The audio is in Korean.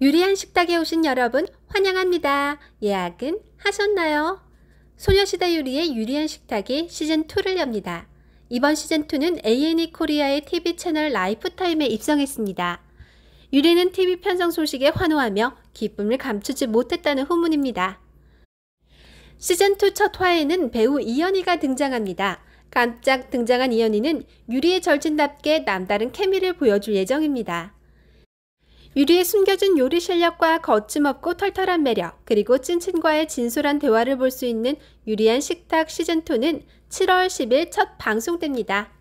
유리한 식탁에 오신 여러분 환영합니다. 예약은 하셨나요? 소녀시대 유리의 유리한 식탁이 시즌2를 엽니다. 이번 시즌2는 ANE 코리아의 TV 채널 라이프타임에 입성했습니다. 유리는 TV 편성 소식에 환호하며 기쁨을 감추지 못했다는 후문입니다. 시즌2 첫 화에는 배우 이연희가 등장합니다. 깜짝 등장한 이연희는 유리의 절친답게 남다른 케미를 보여줄 예정입니다. 유리에 숨겨진 요리 실력과 거침없고 털털한 매력, 그리고 찐친과의 진솔한 대화를 볼 수 있는 유리한 식탁 시즌2는 7월 10일 첫 방송됩니다.